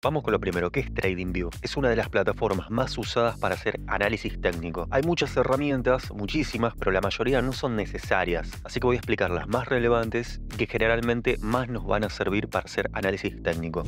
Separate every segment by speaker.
Speaker 1: Vamos con lo primero, que es TradingView? Es una de las plataformas más usadas para hacer análisis técnico. Hay muchas herramientas, muchísimas, pero la mayoría no son necesarias, así que voy a explicar las más relevantes que generalmente más nos van a servir para hacer análisis técnico.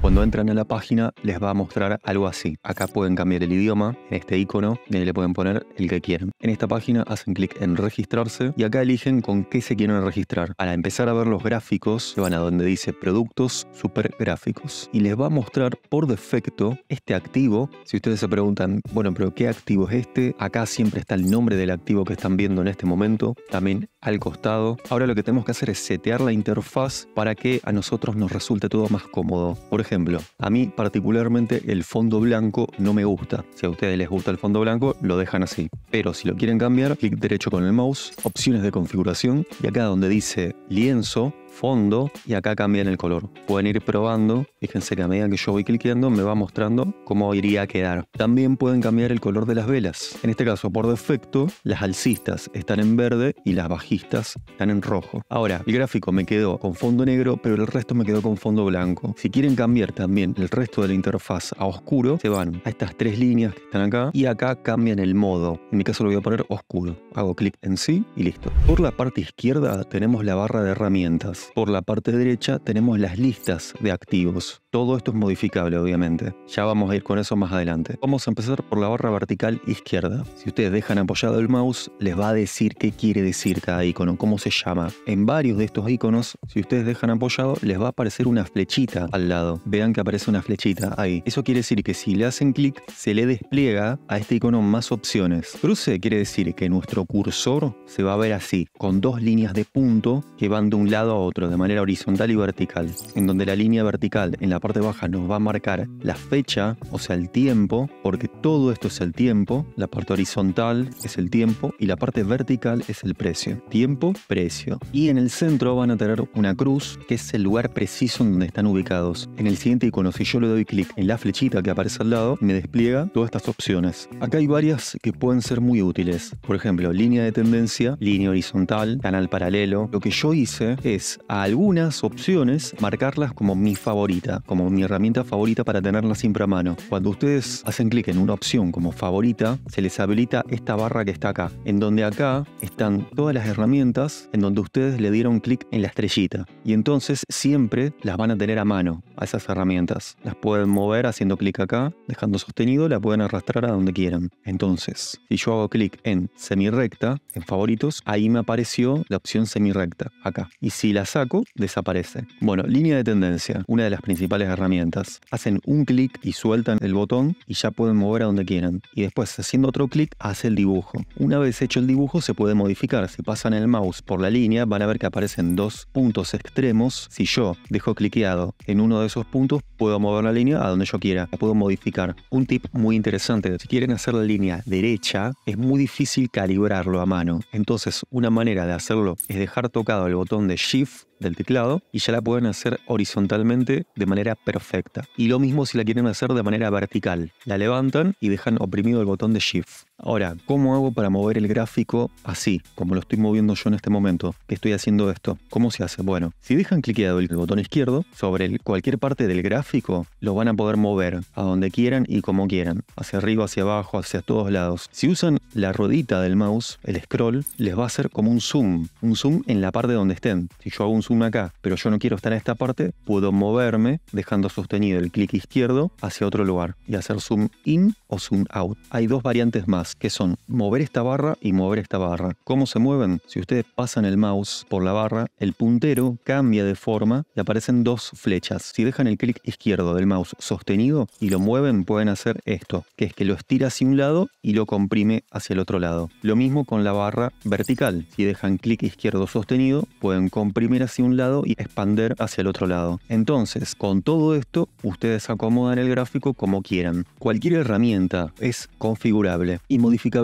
Speaker 1: Cuando entran a la página les va a mostrar algo así. Acá pueden cambiar el idioma, en este icono y le pueden poner el que quieran. En esta página hacen clic en registrarse y acá eligen con qué se quieren registrar. Al empezar a ver los gráficos, se van a donde dice productos super gráficos y les va a mostrar por defecto este activo. Si ustedes se preguntan, bueno, pero ¿qué activo es este? Acá siempre está el nombre del activo que están viendo en este momento, también al costado. Ahora lo que tenemos que hacer es setear la interfaz para que a nosotros nos resulte todo más cómodo. Por ejemplo, ejemplo, a mí particularmente el fondo blanco no me gusta. Si a ustedes les gusta el fondo blanco, lo dejan así. Pero si lo quieren cambiar, clic derecho con el mouse, opciones de configuración y acá donde dice lienzo, fondo y acá cambian el color. Pueden ir probando, fíjense que a medida que yo voy cliqueando me va mostrando cómo iría a quedar. También pueden cambiar el color de las velas. En este caso, por defecto, las alcistas están en verde y las bajistas están en rojo. Ahora, el gráfico me quedó con fondo negro, pero el resto me quedó con fondo blanco. Si quieren cambiar también el resto de la interfaz a oscuro, se van a estas tres líneas que están acá y acá cambian el modo. En mi caso lo voy a poner oscuro. Hago clic en sí y listo. Por la parte izquierda tenemos la barra de herramientas. Por la parte derecha tenemos las listas de activos. Todo esto es modificable, obviamente. Ya vamos a ir con eso más adelante. Vamos a empezar por la barra vertical izquierda. Si ustedes dejan apoyado el mouse, les va a decir qué quiere decir cada icono, cómo se llama. En varios de estos iconos, si ustedes dejan apoyado, les va a aparecer una flechita al lado. Vean que aparece una flechita ahí. Eso quiere decir que si le hacen clic, se le despliega a este icono más opciones. Cruce quiere decir que nuestro cursor se va a ver así, con dos líneas de punto que van de un lado a otro de manera horizontal y vertical, en donde la línea vertical en la parte baja nos va a marcar la fecha, o sea, el tiempo, porque todo esto es el tiempo, la parte horizontal es el tiempo y la parte vertical es el precio. Tiempo, precio. Y en el centro van a tener una cruz, que es el lugar preciso en donde están ubicados. En el siguiente icono, si yo le doy clic en la flechita que aparece al lado, me despliega todas estas opciones. Acá hay varias que pueden ser muy útiles. Por ejemplo, línea de tendencia, línea horizontal, canal paralelo. Lo que yo hice es a algunas opciones marcarlas como mi favorita, como mi herramienta favorita para tenerla siempre a mano. Cuando ustedes hacen clic en una opción como favorita, se les habilita esta barra que está acá, en donde acá están todas las herramientas en donde ustedes le dieron clic en la estrellita. Y entonces siempre las van a tener a mano, a esas herramientas. Las pueden mover haciendo clic acá, dejando sostenido, la pueden arrastrar a donde quieran. Entonces, si yo hago clic en semirecta, en favoritos, ahí me apareció la opción semirecta, acá. Y si las desaparece. Bueno, línea de tendencia, una de las principales herramientas. Hacen un clic y sueltan el botón y ya pueden mover a donde quieran. Y después, haciendo otro clic, hace el dibujo. Una vez hecho el dibujo, se puede modificar. Si pasan el mouse por la línea, van a ver que aparecen dos puntos extremos. Si yo dejo cliqueado en uno de esos puntos, puedo mover la línea a donde yo quiera. puedo modificar. Un tip muy interesante, si quieren hacer la línea derecha, es muy difícil calibrarlo a mano. Entonces, una manera de hacerlo es dejar tocado el botón de Shift del teclado y ya la pueden hacer horizontalmente de manera perfecta. Y lo mismo si la quieren hacer de manera vertical. La levantan y dejan oprimido el botón de Shift. Ahora, ¿cómo hago para mover el gráfico así, como lo estoy moviendo yo en este momento? ¿Qué estoy haciendo esto. ¿Cómo se hace? Bueno, si dejan cliqueado el botón izquierdo sobre cualquier parte del gráfico, lo van a poder mover a donde quieran y como quieran. Hacia arriba, hacia abajo, hacia todos lados. Si usan la rodita del mouse, el scroll, les va a hacer como un zoom. Un zoom en la parte donde estén. Si yo hago un zoom acá, pero yo no quiero estar en esta parte, puedo moverme dejando sostenido el clic izquierdo hacia otro lugar y hacer zoom in o zoom out. Hay dos variantes más que son mover esta barra y mover esta barra. ¿Cómo se mueven? Si ustedes pasan el mouse por la barra, el puntero cambia de forma y aparecen dos flechas. Si dejan el clic izquierdo del mouse sostenido y lo mueven, pueden hacer esto, que es que lo estira hacia un lado y lo comprime hacia el otro lado. Lo mismo con la barra vertical. Si dejan clic izquierdo sostenido, pueden comprimir hacia un lado y expander hacia el otro lado. Entonces, con todo esto, ustedes acomodan el gráfico como quieran. Cualquier herramienta es configurable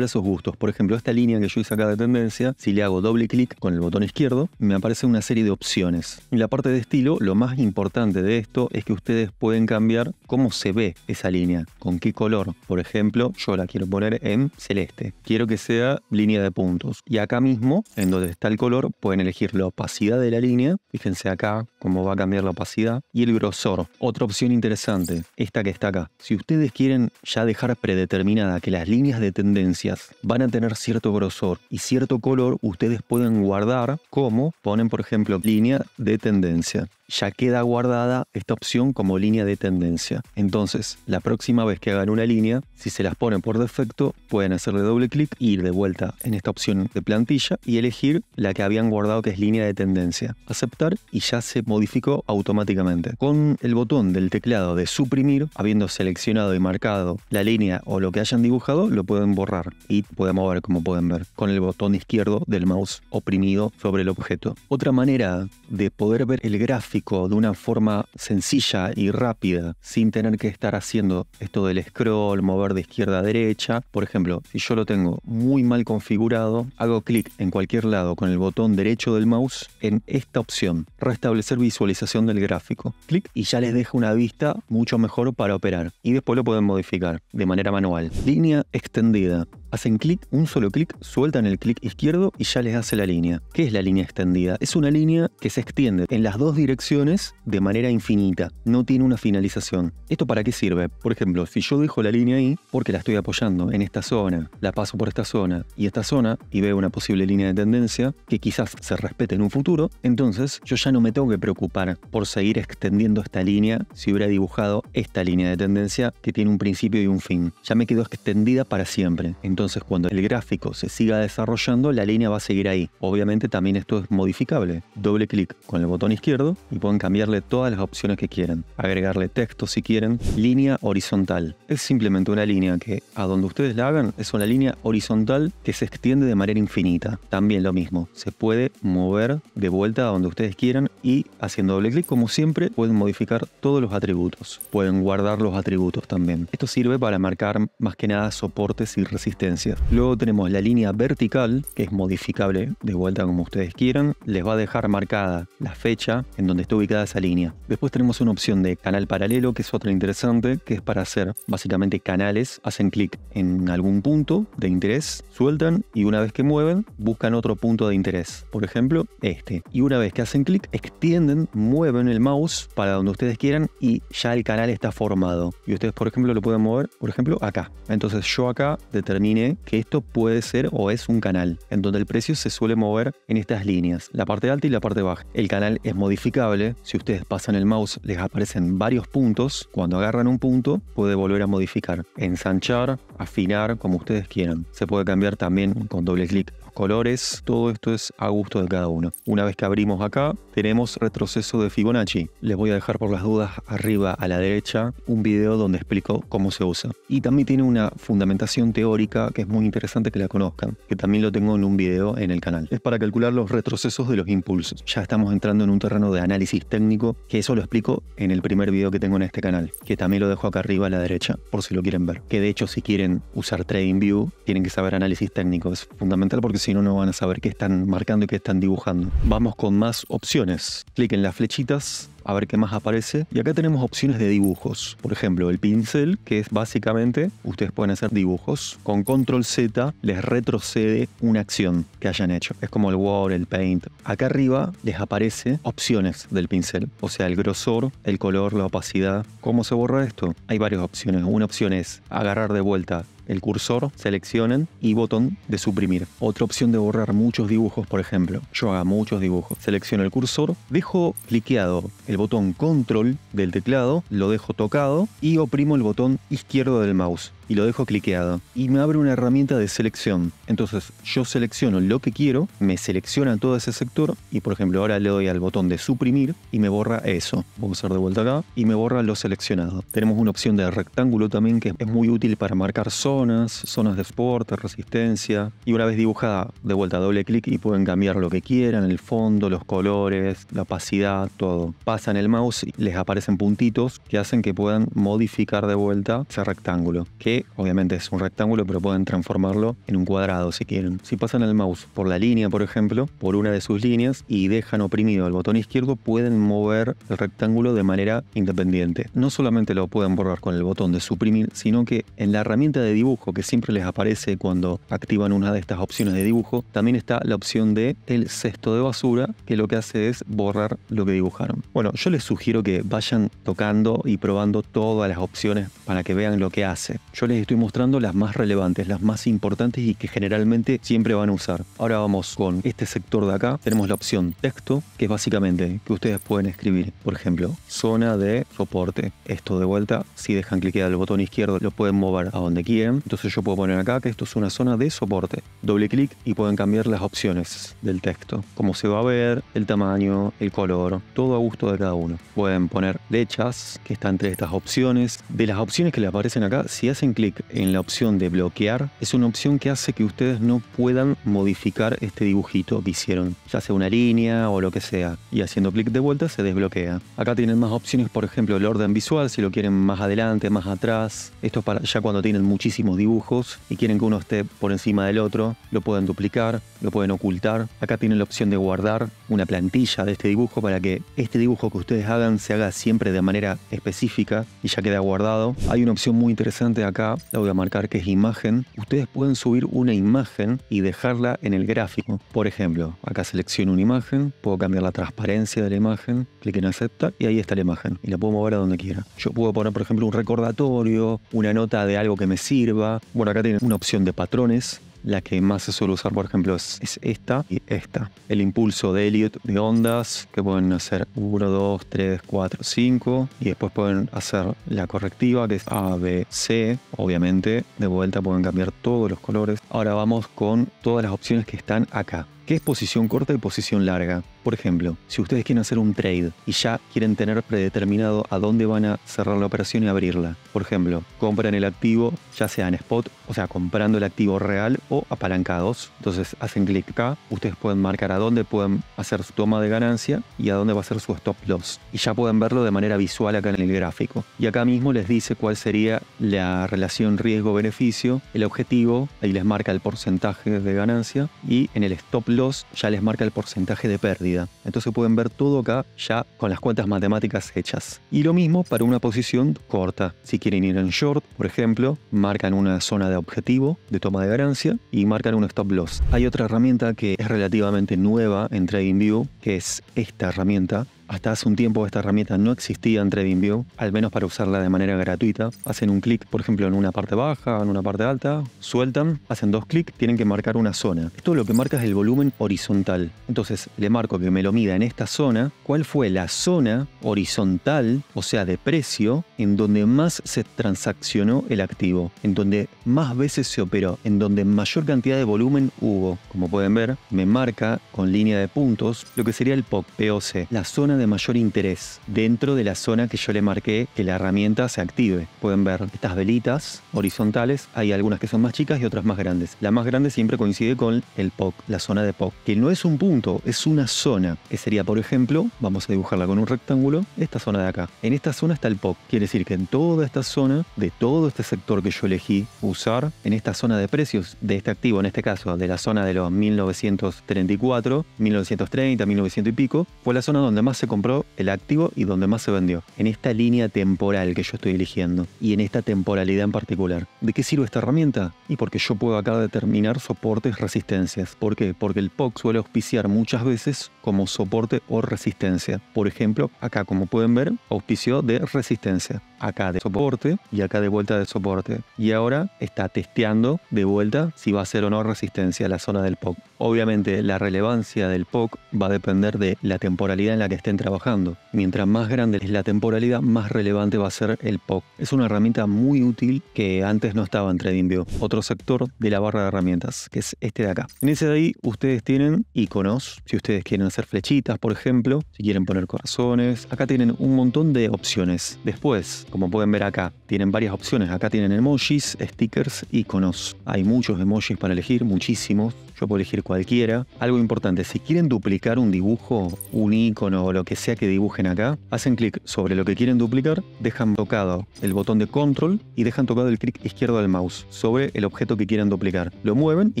Speaker 1: a sus gustos. Por ejemplo, esta línea que yo hice acá de tendencia, si le hago doble clic con el botón izquierdo, me aparece una serie de opciones. en la parte de estilo, lo más importante de esto es que ustedes pueden cambiar cómo se ve esa línea, con qué color. Por ejemplo, yo la quiero poner en celeste. Quiero que sea línea de puntos. Y acá mismo, en donde está el color, pueden elegir la opacidad de la línea. Fíjense acá cómo va a cambiar la opacidad. Y el grosor. Otra opción interesante, esta que está acá. Si ustedes quieren ya dejar predeterminada que las líneas de tendencia tendencias van a tener cierto grosor y cierto color, ustedes pueden guardar como ponen, por ejemplo, línea de tendencia. Ya queda guardada esta opción como línea de tendencia. Entonces, la próxima vez que hagan una línea, si se las ponen por defecto, pueden hacerle doble clic, ir de vuelta en esta opción de plantilla y elegir la que habían guardado que es línea de tendencia. Aceptar y ya se modificó automáticamente. Con el botón del teclado de suprimir, habiendo seleccionado y marcado la línea o lo que hayan dibujado, lo pueden borrar y podemos ver como pueden ver con el botón izquierdo del mouse oprimido sobre el objeto. Otra manera de poder ver el gráfico de una forma sencilla y rápida sin tener que estar haciendo esto del scroll, mover de izquierda a derecha. Por ejemplo, si yo lo tengo muy mal configurado, hago clic en cualquier lado con el botón derecho del mouse en esta opción, restablecer visualización del gráfico. Clic y ya les deja una vista mucho mejor para operar y después lo pueden modificar de manera manual. Línea extendida líder. Hacen clic, un solo clic, sueltan el clic izquierdo y ya les hace la línea. ¿Qué es la línea extendida? Es una línea que se extiende en las dos direcciones de manera infinita. No tiene una finalización. ¿Esto para qué sirve? Por ejemplo, si yo dejo la línea ahí porque la estoy apoyando en esta zona, la paso por esta zona y esta zona y veo una posible línea de tendencia que quizás se respete en un futuro, entonces yo ya no me tengo que preocupar por seguir extendiendo esta línea si hubiera dibujado esta línea de tendencia que tiene un principio y un fin. Ya me quedo extendida para siempre. Entonces, cuando el gráfico se siga desarrollando, la línea va a seguir ahí. Obviamente también esto es modificable. Doble clic con el botón izquierdo y pueden cambiarle todas las opciones que quieran. Agregarle texto si quieren. Línea horizontal. Es simplemente una línea que a donde ustedes la hagan es una línea horizontal que se extiende de manera infinita. También lo mismo. Se puede mover de vuelta a donde ustedes quieran y haciendo doble clic, como siempre, pueden modificar todos los atributos. Pueden guardar los atributos también. Esto sirve para marcar más que nada soportes y resistencias. Luego tenemos la línea vertical, que es modificable de vuelta como ustedes quieran. Les va a dejar marcada la fecha en donde está ubicada esa línea. Después tenemos una opción de canal paralelo, que es otra interesante, que es para hacer básicamente canales. Hacen clic en algún punto de interés, sueltan y una vez que mueven, buscan otro punto de interés. Por ejemplo, este. Y una vez que hacen clic, extienden, mueven el mouse para donde ustedes quieran y ya el canal está formado. Y ustedes, por ejemplo, lo pueden mover, por ejemplo, acá. Entonces yo acá determino que esto puede ser o es un canal, en donde el precio se suele mover en estas líneas, la parte alta y la parte baja. El canal es modificable, si ustedes pasan el mouse les aparecen varios puntos, cuando agarran un punto puede volver a modificar, ensanchar, afinar, como ustedes quieran. Se puede cambiar también con doble clic colores, todo esto es a gusto de cada uno. Una vez que abrimos acá, tenemos retroceso de Fibonacci. Les voy a dejar por las dudas arriba a la derecha un video donde explico cómo se usa. Y también tiene una fundamentación teórica que es muy interesante que la conozcan, que también lo tengo en un video en el canal. Es para calcular los retrocesos de los impulsos. Ya estamos entrando en un terreno de análisis técnico, que eso lo explico en el primer video que tengo en este canal, que también lo dejo acá arriba a la derecha, por si lo quieren ver. Que de hecho si quieren usar TradingView, tienen que saber análisis técnico. Es fundamental porque si no, no van a saber qué están marcando y qué están dibujando. Vamos con más opciones. Clic en las flechitas a ver qué más aparece. Y acá tenemos opciones de dibujos. Por ejemplo, el pincel, que es básicamente, ustedes pueden hacer dibujos. Con control Z les retrocede una acción que hayan hecho. Es como el Word, el Paint. Acá arriba les aparece opciones del pincel. O sea, el grosor, el color, la opacidad. ¿Cómo se borra esto? Hay varias opciones. Una opción es agarrar de vuelta el cursor, seleccionen y botón de suprimir. Otra opción de borrar muchos dibujos, por ejemplo. Yo haga muchos dibujos. Selecciono el cursor, dejo cliqueado el el botón control del teclado, lo dejo tocado y oprimo el botón izquierdo del mouse y lo dejo cliqueado. Y me abre una herramienta de selección. Entonces yo selecciono lo que quiero, me selecciona todo ese sector y por ejemplo ahora le doy al botón de suprimir y me borra eso. Vamos a hacer de vuelta acá y me borra lo seleccionado. Tenemos una opción de rectángulo también que es muy útil para marcar zonas, zonas de esporte, resistencia. Y una vez dibujada, de vuelta doble clic y pueden cambiar lo que quieran, el fondo, los colores, la opacidad, todo. Pasan el mouse y les aparecen puntitos que hacen que puedan modificar de vuelta ese rectángulo. Que obviamente es un rectángulo, pero pueden transformarlo en un cuadrado si quieren. Si pasan el mouse por la línea, por ejemplo, por una de sus líneas y dejan oprimido el botón izquierdo, pueden mover el rectángulo de manera independiente. No solamente lo pueden borrar con el botón de suprimir, sino que en la herramienta de dibujo que siempre les aparece cuando activan una de estas opciones de dibujo, también está la opción de el cesto de basura, que lo que hace es borrar lo que dibujaron. Bueno, yo les sugiero que vayan tocando y probando todas las opciones para que vean lo que hace les estoy mostrando las más relevantes, las más importantes y que generalmente siempre van a usar. Ahora vamos con este sector de acá. Tenemos la opción texto, que es básicamente que ustedes pueden escribir, por ejemplo, zona de soporte. Esto de vuelta, si dejan clic el botón izquierdo, lo pueden mover a donde quieren. Entonces yo puedo poner acá que esto es una zona de soporte. Doble clic y pueden cambiar las opciones del texto. como se va a ver, el tamaño, el color, todo a gusto de cada uno. Pueden poner lechas, que está entre estas opciones. De las opciones que le aparecen acá, si hacen clic en la opción de bloquear es una opción que hace que ustedes no puedan modificar este dibujito que hicieron, ya sea una línea o lo que sea, y haciendo clic de vuelta se desbloquea. Acá tienen más opciones, por ejemplo, el orden visual, si lo quieren más adelante, más atrás. Esto es para ya cuando tienen muchísimos dibujos y quieren que uno esté por encima del otro, lo pueden duplicar, lo pueden ocultar. Acá tienen la opción de guardar una plantilla de este dibujo para que este dibujo que ustedes hagan se haga siempre de manera específica y ya queda guardado. Hay una opción muy interesante acá acá, la voy a marcar que es imagen, ustedes pueden subir una imagen y dejarla en el gráfico. Por ejemplo, acá selecciono una imagen, puedo cambiar la transparencia de la imagen, clic en aceptar y ahí está la imagen. Y la puedo mover a donde quiera. Yo puedo poner, por ejemplo, un recordatorio, una nota de algo que me sirva. Bueno, acá tiene una opción de patrones la que más se suele usar, por ejemplo, es, esta y esta. El impulso de Elliot de ondas, que pueden hacer 1, 2, 3, 4, 5. Y después pueden hacer la correctiva, que es A, B, C. Obviamente, de vuelta pueden cambiar todos los colores. Ahora vamos con todas las opciones que están acá. ¿Qué es posición corta y posición larga? Por ejemplo, si ustedes quieren hacer un trade y ya quieren tener predeterminado a dónde van a cerrar la operación y abrirla, por ejemplo, compran el activo ya sea en spot, o sea, comprando el activo real o apalancados. Entonces hacen clic acá, ustedes pueden marcar a dónde pueden hacer su toma de ganancia y a dónde va a ser su stop loss. Y ya pueden verlo de manera visual acá en el gráfico. Y acá mismo les dice cuál sería la relación riesgo-beneficio, el objetivo, ahí les marca el porcentaje de ganancia y en el stop loss ya les marca el porcentaje de pérdida. Entonces pueden ver todo acá ya con las cuentas matemáticas hechas. Y lo mismo para una posición corta. Si quieren ir en short, por ejemplo, marcan una zona de objetivo de toma de ganancia y marcan un stop loss. Hay otra herramienta que es relativamente nueva en TradingView, que es esta herramienta hasta hace un tiempo esta herramienta no existía en TradingView, al menos para usarla de manera gratuita. Hacen un clic, por ejemplo, en una parte baja, en una parte alta, sueltan, hacen dos clics, tienen que marcar una zona. Esto lo que marca es el volumen horizontal. Entonces le marco que me lo mida en esta zona, cuál fue la zona horizontal, o sea, de precio, en donde más se transaccionó el activo, en donde más veces se operó, en donde mayor cantidad de volumen hubo. Como pueden ver, me marca con línea de puntos lo que sería el POC, POC, la zona de mayor interés dentro de la zona que yo le marqué que la herramienta se active. Pueden ver estas velitas horizontales, hay algunas que son más chicas y otras más grandes. La más grande siempre coincide con el POC, la zona de POC, que no es un punto, es una zona, que sería por ejemplo, vamos a dibujarla con un rectángulo, esta zona de acá. En esta zona está el POC, quiere decir que en toda esta zona, de todo este sector que yo elegí usar, en esta zona de precios de este activo, en este caso de la zona de los 1934, 1930, 1900 y pico, fue la zona donde más se compró el activo y donde más se vendió. En esta línea temporal que yo estoy eligiendo y en esta temporalidad en particular. ¿De qué sirve esta herramienta? Y porque yo puedo acá determinar soportes, resistencias. ¿Por qué? Porque el POC suele auspiciar muchas veces como soporte o resistencia. Por ejemplo, acá como pueden ver, auspicio de resistencia. Acá de soporte y acá de vuelta de soporte. Y ahora está testeando de vuelta si va a ser o no resistencia a la zona del POC. Obviamente la relevancia del POC va a depender de la temporalidad en la que estén trabajando. Mientras más grande es la temporalidad, más relevante va a ser el POC. Es una herramienta muy útil que antes no estaba en TradingView. Otro sector de la barra de herramientas, que es este de acá. En ese de ahí ustedes tienen iconos, si ustedes quieren hacer flechitas, por ejemplo, si quieren poner corazones. Acá tienen un montón de opciones. Después, como pueden ver acá, tienen varias opciones. Acá tienen emojis, stickers, iconos. Hay muchos emojis para elegir, muchísimos puedo elegir cualquiera. Algo importante, si quieren duplicar un dibujo, un icono o lo que sea que dibujen acá, hacen clic sobre lo que quieren duplicar, dejan tocado el botón de control y dejan tocado el clic izquierdo del mouse sobre el objeto que quieren duplicar. Lo mueven y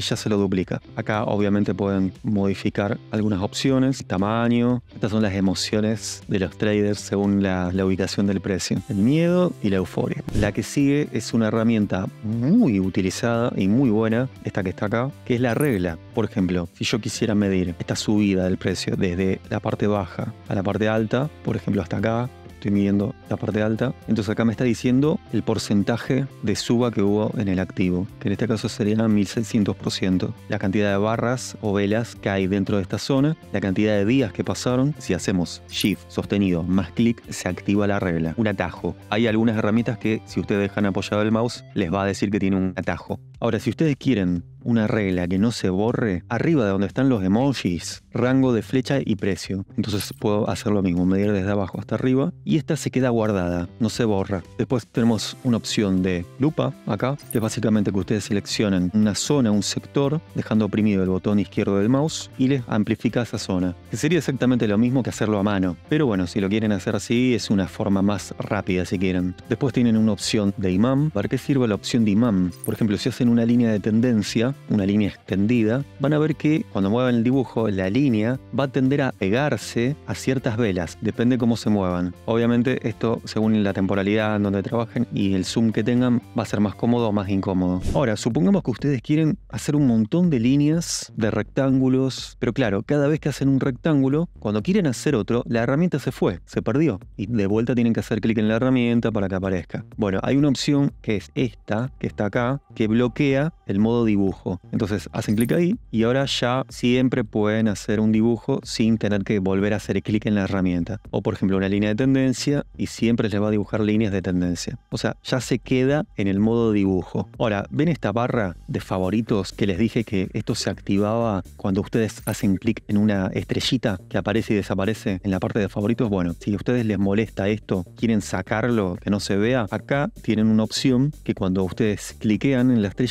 Speaker 1: ya se lo duplica. Acá obviamente pueden modificar algunas opciones, tamaño, estas son las emociones de los traders según la ubicación del precio, el miedo y la euforia. La que sigue es una herramienta muy utilizada y muy buena, esta que está acá, que es la regla por ejemplo, si yo quisiera medir esta subida del precio desde la parte baja a la parte alta, por ejemplo hasta acá, estoy midiendo la parte alta, entonces acá me está diciendo el porcentaje de suba que hubo en el activo, que en este caso sería 1600%, la cantidad de barras o velas que hay dentro de esta zona, la cantidad de días que pasaron, si hacemos shift sostenido más clic, se activa la regla, un atajo. Hay algunas herramientas que si ustedes dejan apoyado el mouse les va a decir que tiene un atajo. Ahora, si ustedes quieren una regla que no se borre, arriba de donde están los emojis, rango de flecha y precio. Entonces puedo hacer lo mismo, medir desde abajo hasta arriba y esta se queda guardada, no se borra. Después tenemos una opción de lupa acá, que es básicamente que ustedes seleccionan una zona, un sector, dejando oprimido el botón izquierdo del mouse y les amplifica esa zona, que sería exactamente lo mismo que hacerlo a mano. Pero bueno, si lo quieren hacer así es una forma más rápida si quieren. Después tienen una opción de imán, ¿para qué sirve la opción de imán? Por ejemplo, si hacen una línea de tendencia, una línea extendida, van a ver que cuando muevan el dibujo, la línea va a tender a pegarse a ciertas velas, depende cómo se muevan. Obviamente esto según la temporalidad en donde trabajen y el zoom que tengan va a ser más cómodo o más incómodo. Ahora, supongamos que ustedes quieren hacer un montón de líneas, de rectángulos, pero claro, cada vez que hacen un rectángulo, cuando quieren hacer otro, la herramienta se fue, se perdió y de vuelta tienen que hacer clic en la herramienta para que aparezca. Bueno, hay una opción que es esta, que está acá, que bloquea el modo dibujo. Entonces hacen clic ahí y ahora ya siempre pueden hacer un dibujo sin tener que volver a hacer clic en la herramienta. O por ejemplo una línea de tendencia y siempre les va a dibujar líneas de tendencia. O sea, ya se queda en el modo dibujo. Ahora, ¿ven esta barra de favoritos que les dije que esto se activaba cuando ustedes hacen clic en una estrellita que aparece y desaparece en la parte de favoritos? Bueno, si a ustedes les molesta esto, quieren sacarlo, que no se vea, acá tienen una opción que cuando ustedes cliquean en la estrella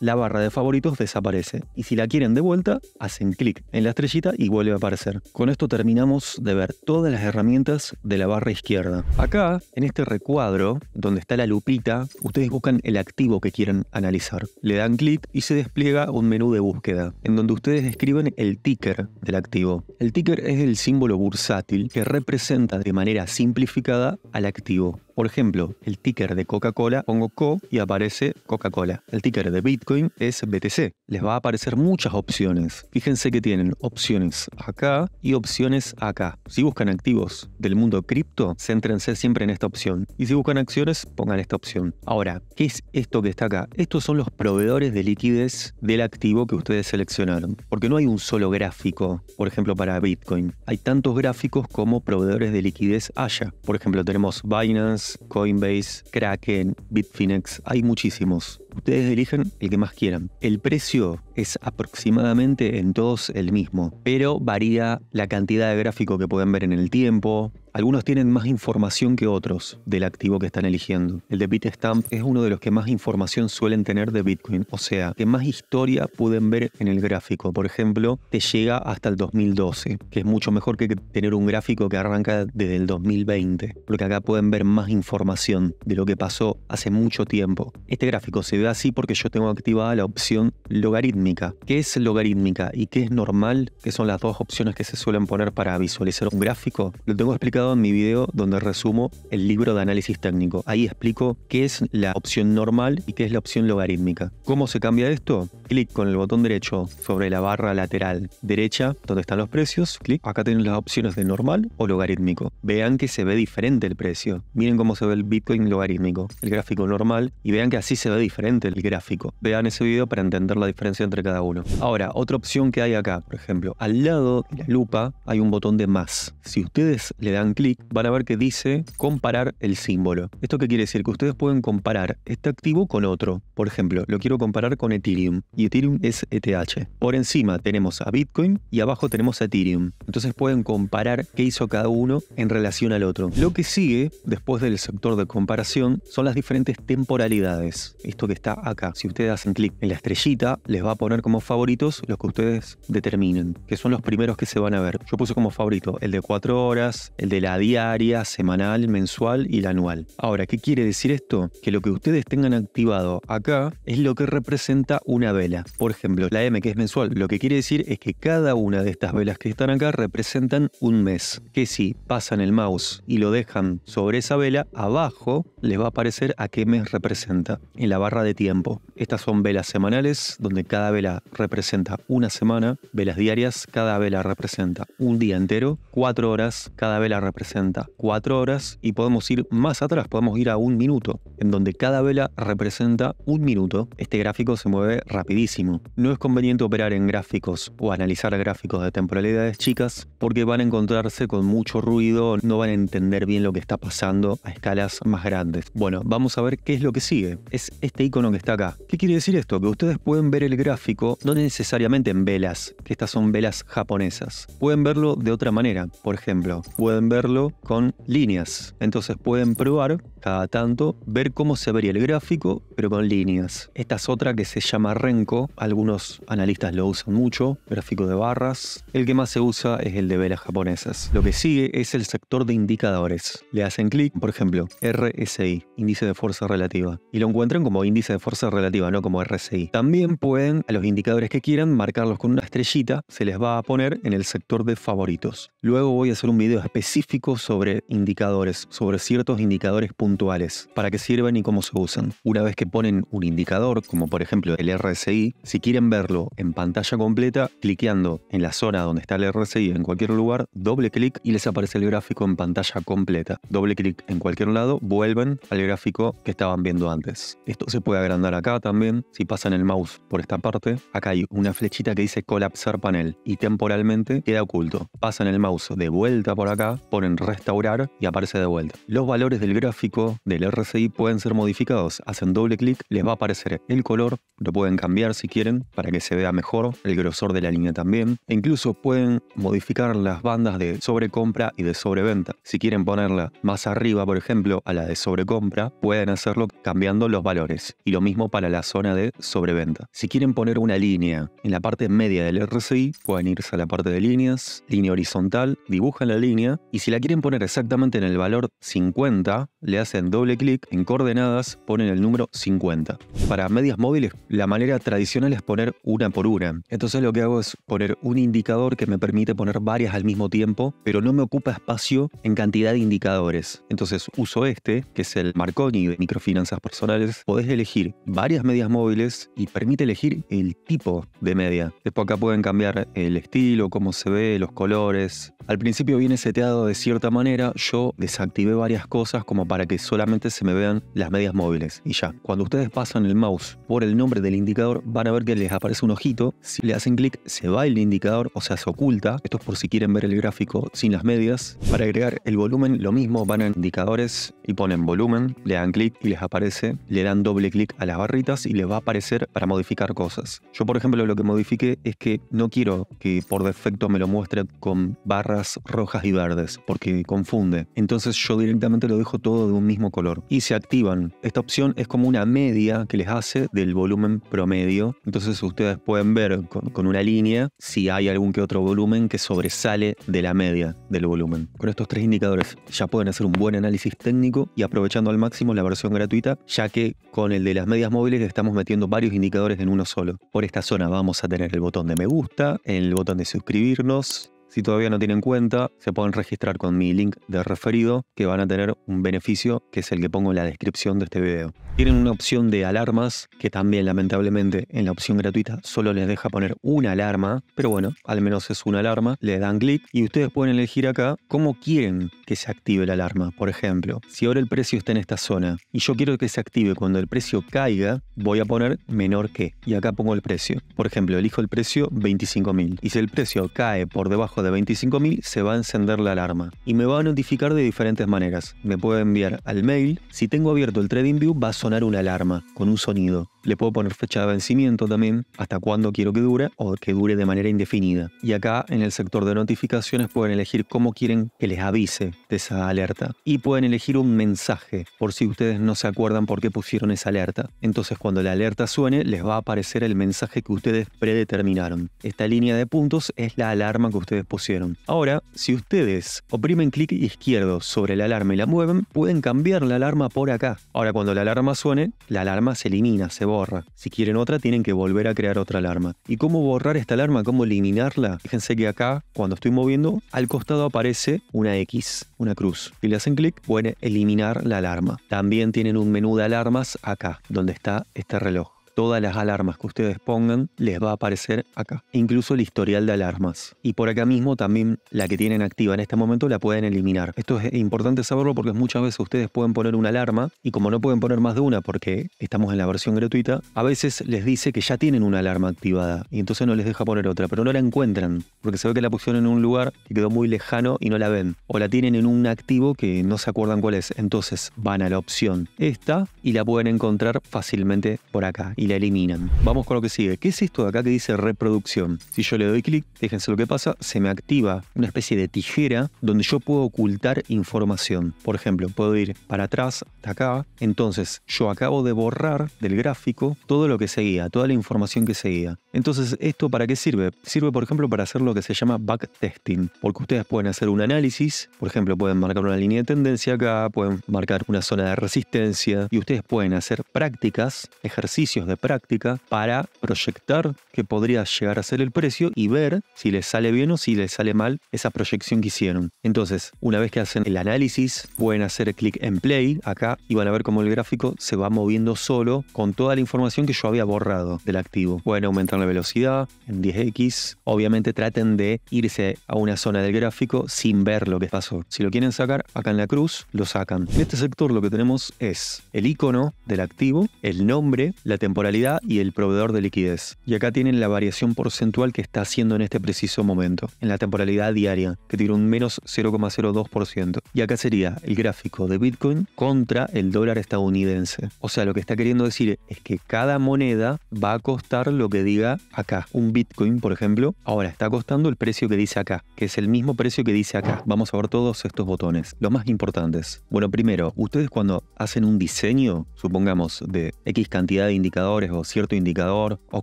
Speaker 1: la barra de favoritos desaparece. Y si la quieren de vuelta, hacen clic en la estrellita y vuelve a aparecer. Con esto terminamos de ver todas las herramientas de la barra izquierda. Acá, en este recuadro, donde está la lupita, ustedes buscan el activo que quieren analizar. Le dan clic y se despliega un menú de búsqueda, en donde ustedes escriben el ticker del activo. El ticker es el símbolo bursátil que representa de manera simplificada al activo. Por ejemplo, el ticker de Coca-Cola, pongo CO y aparece Coca-Cola. El de Bitcoin es BTC. Les va a aparecer muchas opciones. Fíjense que tienen opciones acá y opciones acá. Si buscan activos del mundo cripto, céntrense siempre en esta opción. Y si buscan acciones, pongan esta opción. Ahora, ¿qué es esto que está acá? Estos son los proveedores de liquidez del activo que ustedes seleccionaron. Porque no hay un solo gráfico, por ejemplo, para Bitcoin. Hay tantos gráficos como proveedores de liquidez haya. Por ejemplo, tenemos Binance, Coinbase, Kraken, Bitfinex. Hay muchísimos. Ustedes eligen el que más quieran. El precio es aproximadamente en todos el mismo, pero varía la cantidad de gráfico que pueden ver en el tiempo, algunos tienen más información que otros del activo que están eligiendo. El de Bitstamp es uno de los que más información suelen tener de Bitcoin, o sea, que más historia pueden ver en el gráfico. Por ejemplo, te llega hasta el 2012, que es mucho mejor que tener un gráfico que arranca desde el 2020, porque acá pueden ver más información de lo que pasó hace mucho tiempo. Este gráfico se ve así porque yo tengo activada la opción logarítmica. ¿Qué es logarítmica y qué es normal? Que son las dos opciones que se suelen poner para visualizar un gráfico. Lo tengo explicado en mi video donde resumo el libro de análisis técnico. Ahí explico qué es la opción normal y qué es la opción logarítmica. ¿Cómo se cambia esto? Clic con el botón derecho sobre la barra lateral derecha donde están los precios. Clic. Acá tienen las opciones de normal o logarítmico. Vean que se ve diferente el precio. Miren cómo se ve el Bitcoin logarítmico, el gráfico normal. Y vean que así se ve diferente el gráfico. Vean ese video para entender la diferencia entre cada uno. Ahora, otra opción que hay acá, por ejemplo. Al lado de la lupa hay un botón de más. Si ustedes le dan clic, van a ver que dice comparar el símbolo. ¿Esto qué quiere decir? Que ustedes pueden comparar este activo con otro. Por ejemplo, lo quiero comparar con Ethereum y Ethereum es ETH. Por encima tenemos a Bitcoin y abajo tenemos a Ethereum. Entonces pueden comparar qué hizo cada uno en relación al otro. Lo que sigue después del sector de comparación son las diferentes temporalidades. Esto que está acá. Si ustedes hacen clic en la estrellita, les va a poner como favoritos los que ustedes determinen, que son los primeros que se van a ver. Yo puse como favorito el de 4 horas, el de la diaria, semanal, mensual y la anual. Ahora, ¿qué quiere decir esto? Que lo que ustedes tengan activado acá es lo que representa una vela. Por ejemplo, la M que es mensual, lo que quiere decir es que cada una de estas velas que están acá representan un mes. Que si pasan el mouse y lo dejan sobre esa vela, abajo les va a aparecer a qué mes representa en la barra de tiempo. Estas son velas semanales, donde cada vela representa una semana. Velas diarias, cada vela representa un día entero. Cuatro horas, cada vela representa representa cuatro horas y podemos ir más atrás, podemos ir a un minuto, en donde cada vela representa un minuto. Este gráfico se mueve rapidísimo. No es conveniente operar en gráficos o analizar gráficos de temporalidades chicas porque van a encontrarse con mucho ruido, no van a entender bien lo que está pasando a escalas más grandes. Bueno, vamos a ver qué es lo que sigue. Es este icono que está acá. ¿Qué quiere decir esto? Que ustedes pueden ver el gráfico, no necesariamente en velas, que estas son velas japonesas. Pueden verlo de otra manera. Por ejemplo, pueden ver con líneas. Entonces pueden probar cada tanto, ver cómo se vería el gráfico, pero con líneas. Esta es otra que se llama Renko, algunos analistas lo usan mucho, gráfico de barras. El que más se usa es el de velas japonesas. Lo que sigue es el sector de indicadores. Le hacen clic, por ejemplo, RSI, índice de fuerza relativa, y lo encuentran como índice de fuerza relativa, no como RSI. También pueden a los indicadores que quieran marcarlos con una estrellita, se les va a poner en el sector de favoritos. Luego voy a hacer un video específico sobre indicadores, sobre ciertos indicadores puntuales, para qué sirven y cómo se usan. Una vez que ponen un indicador, como por ejemplo el RSI, si quieren verlo en pantalla completa, cliqueando en la zona donde está el RSI en cualquier lugar, doble clic y les aparece el gráfico en pantalla completa. Doble clic en cualquier lado, vuelven al gráfico que estaban viendo antes. Esto se puede agrandar acá también, si pasan el mouse por esta parte, acá hay una flechita que dice colapsar panel y temporalmente queda oculto. Pasan el mouse de vuelta por acá ponen restaurar y aparece de vuelta. Los valores del gráfico del RSI pueden ser modificados. Hacen doble clic, les va a aparecer el color, lo pueden cambiar si quieren para que se vea mejor, el grosor de la línea también. E incluso pueden modificar las bandas de sobrecompra y de sobreventa. Si quieren ponerla más arriba, por ejemplo, a la de sobrecompra, pueden hacerlo cambiando los valores. Y lo mismo para la zona de sobreventa. Si quieren poner una línea en la parte media del RSI, pueden irse a la parte de líneas, línea horizontal, dibujan la línea y si la quieren poner exactamente en el valor 50, le hacen doble clic, en coordenadas ponen el número 50. Para medias móviles, la manera tradicional es poner una por una. Entonces lo que hago es poner un indicador que me permite poner varias al mismo tiempo, pero no me ocupa espacio en cantidad de indicadores. Entonces uso este, que es el Marconi de microfinanzas personales. Podés elegir varias medias móviles y permite elegir el tipo de media. Después acá pueden cambiar el estilo, cómo se ve, los colores. Al principio viene seteado de de cierta manera, yo desactivé varias cosas como para que solamente se me vean las medias móviles y ya. Cuando ustedes pasan el mouse por el nombre del indicador, van a ver que les aparece un ojito. Si le hacen clic, se va el indicador, o sea, se oculta. Esto es por si quieren ver el gráfico sin las medias. Para agregar el volumen, lo mismo, van a indicadores y ponen volumen, le dan clic y les aparece, le dan doble clic a las barritas y les va a aparecer para modificar cosas. Yo, por ejemplo, lo que modifiqué es que no quiero que por defecto me lo muestre con barras rojas y verdes porque confunde. Entonces yo directamente lo dejo todo de un mismo color y se activan. Esta opción es como una media que les hace del volumen promedio. Entonces ustedes pueden ver con, una línea si hay algún que otro volumen que sobresale de la media del volumen. Con estos tres indicadores ya pueden hacer un buen análisis técnico y aprovechando al máximo la versión gratuita, ya que con el de las medias móviles estamos metiendo varios indicadores en uno solo. Por esta zona vamos a tener el botón de me gusta, el botón de suscribirnos, si todavía no tienen cuenta, se pueden registrar con mi link de referido, que van a tener un beneficio, que es el que pongo en la descripción de este video. Tienen una opción de alarmas, que también lamentablemente en la opción gratuita solo les deja poner una alarma, pero bueno, al menos es una alarma, le dan clic y ustedes pueden elegir acá cómo quieren que se active la alarma. Por ejemplo, si ahora el precio está en esta zona y yo quiero que se active cuando el precio caiga, voy a poner menor que y acá pongo el precio. Por ejemplo, elijo el precio 25.000 y si el precio cae por debajo de 25.000 se va a encender la alarma y me va a notificar de diferentes maneras. Me puede enviar al mail, si tengo abierto el view va a sonar una alarma con un sonido le puedo poner fecha de vencimiento también, hasta cuándo quiero que dure o que dure de manera indefinida. Y acá en el sector de notificaciones pueden elegir cómo quieren que les avise de esa alerta. Y pueden elegir un mensaje por si ustedes no se acuerdan por qué pusieron esa alerta. Entonces cuando la alerta suene les va a aparecer el mensaje que ustedes predeterminaron. Esta línea de puntos es la alarma que ustedes pusieron. Ahora, si ustedes oprimen clic izquierdo sobre la alarma y la mueven, pueden cambiar la alarma por acá. Ahora cuando la alarma suene, la alarma se elimina, borra. Si quieren otra, tienen que volver a crear otra alarma. ¿Y cómo borrar esta alarma? ¿Cómo eliminarla? Fíjense que acá, cuando estoy moviendo, al costado aparece una X, una cruz. Si le hacen clic, pueden eliminar la alarma. También tienen un menú de alarmas acá, donde está este reloj todas las alarmas que ustedes pongan les va a aparecer acá. Incluso el historial de alarmas. Y por acá mismo también la que tienen activa en este momento la pueden eliminar. Esto es importante saberlo porque muchas veces ustedes pueden poner una alarma y como no pueden poner más de una porque estamos en la versión gratuita, a veces les dice que ya tienen una alarma activada y entonces no les deja poner otra, pero no la encuentran porque se ve que la pusieron en un lugar que quedó muy lejano y no la ven. O la tienen en un activo que no se acuerdan cuál es. Entonces van a la opción esta y la pueden encontrar fácilmente por acá y la eliminan. Vamos con lo que sigue. ¿Qué es esto de acá que dice reproducción? Si yo le doy clic, fíjense lo que pasa, se me activa una especie de tijera donde yo puedo ocultar información. Por ejemplo, puedo ir para atrás, hasta acá. Entonces, yo acabo de borrar del gráfico todo lo que seguía, toda la información que seguía. Entonces, ¿esto para qué sirve? Sirve, por ejemplo, para hacer lo que se llama backtesting, porque ustedes pueden hacer un análisis, por ejemplo, pueden marcar una línea de tendencia acá, pueden marcar una zona de resistencia y ustedes pueden hacer prácticas, ejercicios de práctica para proyectar que podría llegar a ser el precio y ver si les sale bien o si les sale mal esa proyección que hicieron. Entonces, una vez que hacen el análisis, pueden hacer clic en play acá y van a ver cómo el gráfico se va moviendo solo con toda la información que yo había borrado del activo. Pueden aumentar la velocidad en 10x. Obviamente traten de irse a una zona del gráfico sin ver lo que pasó. Si lo quieren sacar acá en la cruz, lo sacan. En este sector lo que tenemos es el icono del activo, el nombre, la temporada y el proveedor de liquidez. Y acá tienen la variación porcentual que está haciendo en este preciso momento, en la temporalidad diaria, que tiene un menos 0,02%. Y acá sería el gráfico de Bitcoin contra el dólar estadounidense. O sea, lo que está queriendo decir es que cada moneda va a costar lo que diga acá. Un Bitcoin, por ejemplo, ahora está costando el precio que dice acá, que es el mismo precio que dice acá. Vamos a ver todos estos botones, los más importantes. Bueno, primero, ustedes cuando hacen un diseño, supongamos, de X cantidad de indicadores, o cierto indicador o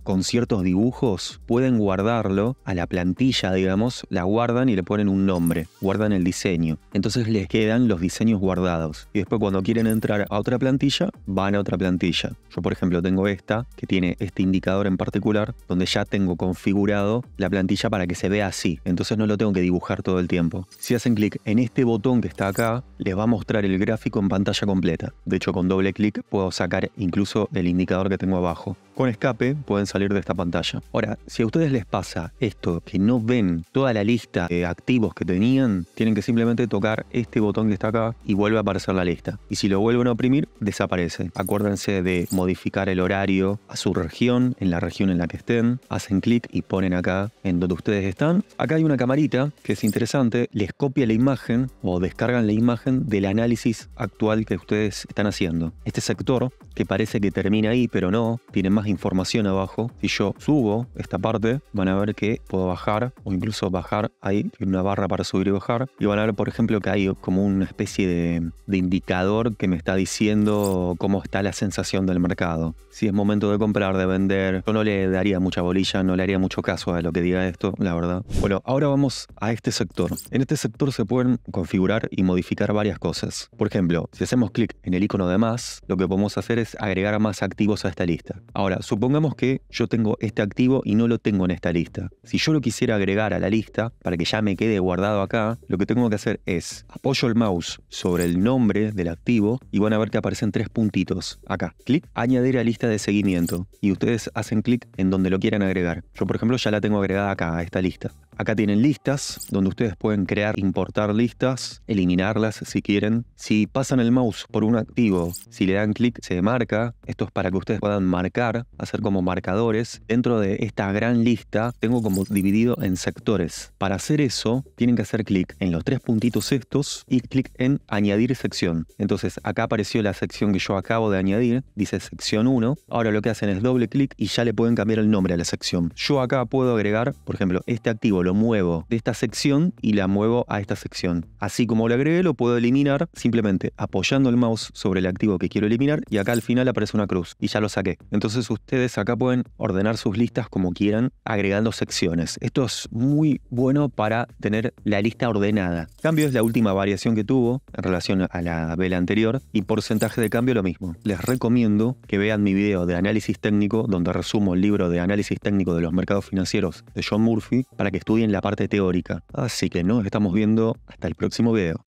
Speaker 1: con ciertos dibujos, pueden guardarlo a la plantilla, digamos, la guardan y le ponen un nombre, guardan el diseño. Entonces les quedan los diseños guardados. Y después cuando quieren entrar a otra plantilla, van a otra plantilla. Yo por ejemplo tengo esta que tiene este indicador en particular donde ya tengo configurado la plantilla para que se vea así. Entonces no lo tengo que dibujar todo el tiempo. Si hacen clic en este botón que está acá, les va a mostrar el gráfico en pantalla completa. De hecho con doble clic puedo sacar incluso el indicador que tengo abajo con escape pueden salir de esta pantalla. Ahora, si a ustedes les pasa esto, que no ven toda la lista de activos que tenían, tienen que simplemente tocar este botón que está acá y vuelve a aparecer la lista. Y si lo vuelven a oprimir, desaparece. Acuérdense de modificar el horario a su región, en la región en la que estén. Hacen clic y ponen acá en donde ustedes están. Acá hay una camarita que es interesante. Les copia la imagen o descargan la imagen del análisis actual que ustedes están haciendo. Este sector, que parece que termina ahí, pero no, tiene más información abajo. Si yo subo esta parte, van a ver que puedo bajar o incluso bajar ahí. una barra para subir y bajar. Y van a ver, por ejemplo, que hay como una especie de, de indicador que me está diciendo cómo está la sensación del mercado. Si es momento de comprar, de vender. Yo no le daría mucha bolilla, no le haría mucho caso a lo que diga esto, la verdad. Bueno, ahora vamos a este sector. En este sector se pueden configurar y modificar varias cosas. Por ejemplo, si hacemos clic en el icono de más, lo que podemos hacer es agregar más activos a esta lista. Ahora, supongamos que yo tengo este activo y no lo tengo en esta lista. Si yo lo quisiera agregar a la lista para que ya me quede guardado acá, lo que tengo que hacer es apoyo el mouse sobre el nombre del activo y van a ver que aparecen tres puntitos acá. Clic, añadir a lista de seguimiento y ustedes hacen clic en donde lo quieran agregar. Yo, por ejemplo, ya la tengo agregada acá, a esta lista. Acá tienen listas, donde ustedes pueden crear, importar listas, eliminarlas si quieren. Si pasan el mouse por un activo, si le dan clic, se marca. Esto es para que ustedes puedan marcar, hacer como marcadores. Dentro de esta gran lista tengo como dividido en sectores. Para hacer eso, tienen que hacer clic en los tres puntitos estos y clic en añadir sección. Entonces acá apareció la sección que yo acabo de añadir, dice sección 1. Ahora lo que hacen es doble clic y ya le pueden cambiar el nombre a la sección. Yo acá puedo agregar, por ejemplo, este activo muevo de esta sección y la muevo a esta sección. Así como lo agregué, lo puedo eliminar simplemente apoyando el mouse sobre el activo que quiero eliminar y acá al final aparece una cruz y ya lo saqué. Entonces ustedes acá pueden ordenar sus listas como quieran agregando secciones. Esto es muy bueno para tener la lista ordenada. Cambio es la última variación que tuvo en relación a la vela anterior y porcentaje de cambio lo mismo. Les recomiendo que vean mi video de análisis técnico donde resumo el libro de análisis técnico de los mercados financieros de John Murphy para que estudien en la parte teórica. Así que nos estamos viendo hasta el próximo video.